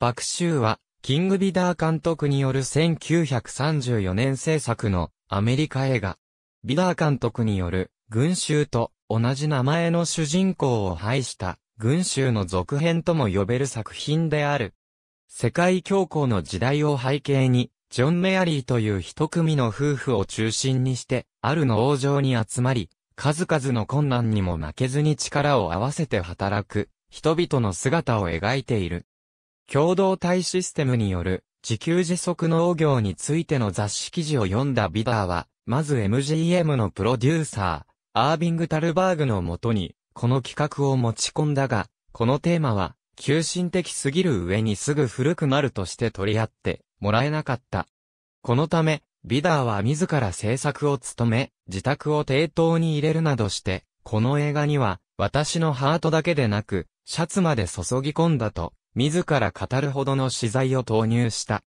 爆臭は、キングビダー監督による1934年制作のアメリカ映画。ビダー監督による群衆と同じ名前の主人公を排した群衆の続編とも呼べる作品である。世界恐慌の時代を背景に、ジョン・メアリーという一組の夫婦を中心にして、ある農場に集まり、数々の困難にも負けずに力を合わせて働く、人々の姿を描いている。共同体システムによる自給自足農業についての雑誌記事を読んだビダーは、まず MGM のプロデューサー、アービング・タルバーグのもとに、この企画を持ち込んだが、このテーマは、急進的すぎる上にすぐ古くなるとして取り合ってもらえなかった。このため、ビダーは自ら制作を務め、自宅を抵当に入れるなどして、この映画には、私のハートだけでなく、シャツまで注ぎ込んだと、自ら語るほどの資材を投入した。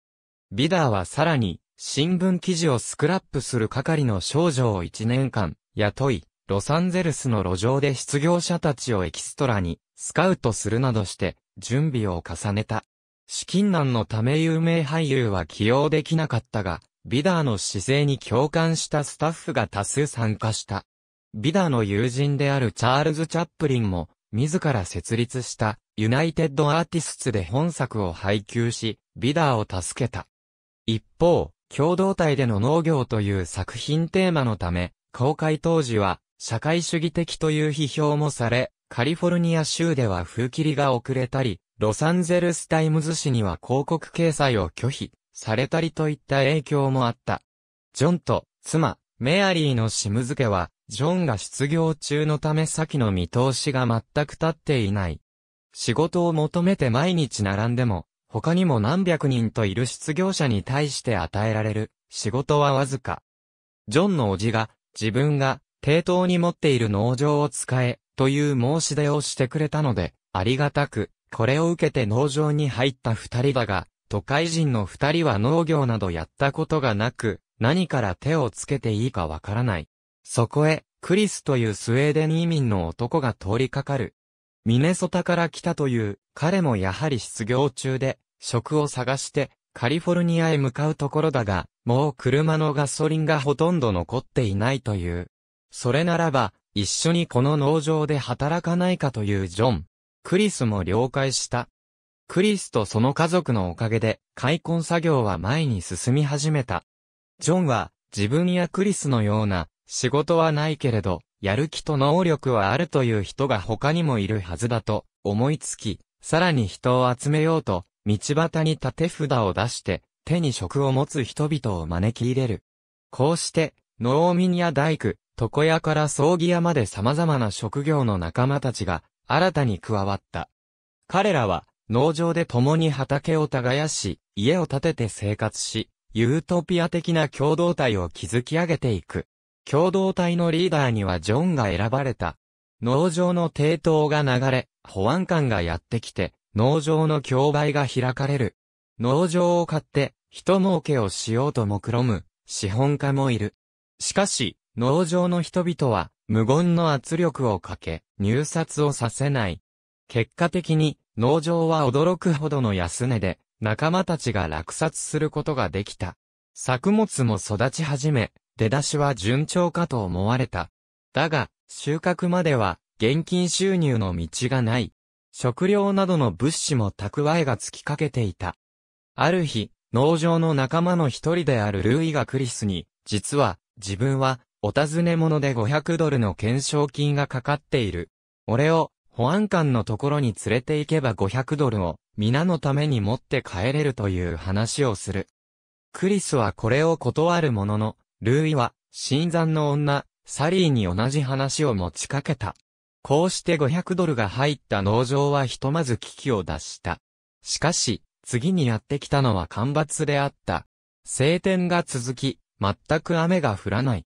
ビダーはさらに、新聞記事をスクラップする係の少女を1年間、雇い、ロサンゼルスの路上で失業者たちをエキストラに、スカウトするなどして、準備を重ねた。資金難のため有名俳優は起用できなかったが、ビダーの姿勢に共感したスタッフが多数参加した。ビダーの友人であるチャールズ・チャップリンも、自ら設立したユナイテッドアーティスツで本作を配給し、ビダーを助けた。一方、共同体での農業という作品テーマのため、公開当時は社会主義的という批評もされ、カリフォルニア州では風切りが遅れたり、ロサンゼルスタイムズ紙には広告掲載を拒否されたりといった影響もあった。ジョンと妻、メアリーのシム付けはジョンが失業中のため先の見通しが全く立っていない。仕事を求めて毎日並んでも、他にも何百人といる失業者に対して与えられる仕事はわずか。ジョンの叔父が自分が抵当に持っている農場を使えという申し出をしてくれたので、ありがたく、これを受けて農場に入った二人だが、都会人の二人は農業などやったことがなく、何から手をつけていいかわからない。そこへ、クリスというスウェーデン移民の男が通りかかる。ミネソタから来たという、彼もやはり失業中で、職を探して、カリフォルニアへ向かうところだが、もう車のガソリンがほとんど残っていないという。それならば、一緒にこの農場で働かないかというジョン。クリスも了解した。クリスとその家族のおかげで、開墾作業は前に進み始めた。ジョンは、自分やクリスのような、仕事はないけれど、やる気と能力はあるという人が他にもいるはずだと思いつき、さらに人を集めようと、道端に立て札を出して、手に職を持つ人々を招き入れる。こうして、農民や大工、床屋から葬儀屋まで様々な職業の仲間たちが、新たに加わった。彼らは、農場で共に畑を耕し、家を建てて生活し、ユートピア的な共同体を築き上げていく。共同体のリーダーにはジョンが選ばれた。農場の抵当が流れ、保安官がやってきて、農場の競売が開かれる。農場を買って、人儲けをしようと目論む、資本家もいる。しかし、農場の人々は、無言の圧力をかけ、入札をさせない。結果的に、農場は驚くほどの安値で、仲間たちが落札することができた。作物も育ち始め、出だしは順調かと思われた。だが、収穫までは、現金収入の道がない。食料などの物資も蓄えが尽きかけていた。ある日、農場の仲間の一人であるルイがクリスに、実は、自分は、お尋ね物で500ドルの懸賞金がかかっている。俺を、保安官のところに連れて行けば500ドルを、皆のために持って帰れるという話をする。クリスはこれを断るものの、ルーイは、新山の女、サリーに同じ話を持ちかけた。こうして500ドルが入った農場はひとまず危機を脱した。しかし、次にやってきたのは干ばつであった。晴天が続き、全く雨が降らない。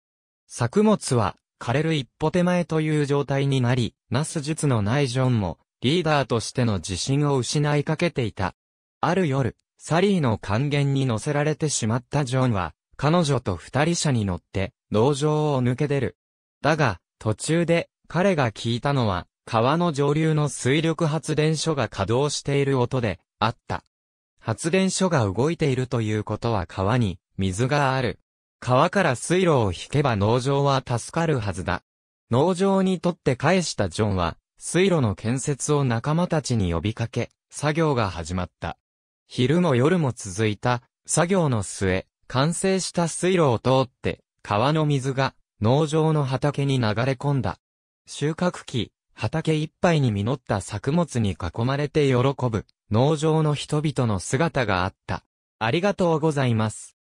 作物は枯れる一歩手前という状態になり、なす術のないジョンも、リーダーとしての自信を失いかけていた。ある夜、サリーの還元に乗せられてしまったジョンは、彼女と二人車に乗って、農場を抜け出る。だが、途中で、彼が聞いたのは、川の上流の水力発電所が稼働している音で、あった。発電所が動いているということは川に、水がある。川から水路を引けば農場は助かるはずだ。農場にとって返したジョンは、水路の建設を仲間たちに呼びかけ、作業が始まった。昼も夜も続いた、作業の末、完成した水路を通って、川の水が農場の畑に流れ込んだ。収穫期、畑いっぱいに実った作物に囲まれて喜ぶ、農場の人々の姿があった。ありがとうございます。